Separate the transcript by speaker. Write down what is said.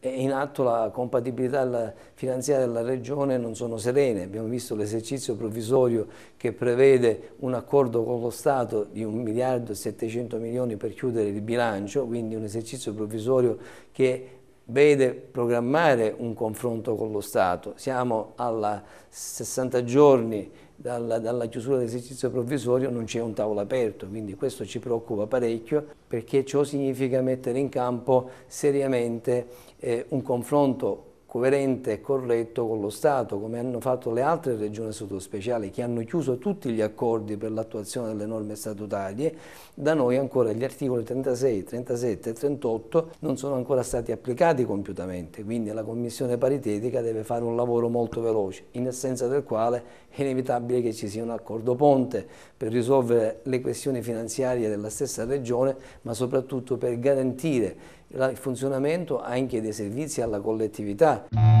Speaker 1: è
Speaker 2: in atto la compatibilità finanziaria della Regione non sono serene. Abbiamo visto l'esercizio provvisorio che prevede un accordo con lo Stato di 1 miliardo e 700 milioni per chiudere il bilancio, quindi un esercizio provvisorio che vede programmare un confronto con lo Stato. Siamo alla 60 giorni dalla, dalla, chiusura dell'esercizio provvisorio non c'è un tavolo aperto, quindi questo ci preoccupa parecchio perché ciò significa mettere in campo seriamente eh, un confronto coerente e corretto con lo Stato, come hanno fatto le altre regioni sottospeciali che hanno chiuso tutti gli accordi per l'attuazione delle norme statutarie, da noi ancora gli articoli 36, 37 e 38 non sono ancora stati applicati compiutamente, quindi la Commissione paritetica deve fare un lavoro molto veloce, in assenza del quale è inevitabile che ci sia un accordo ponte per risolvere le questioni finanziarie della stessa regione, ma soprattutto per garantire il funzionamento anche dei servizi alla collettività.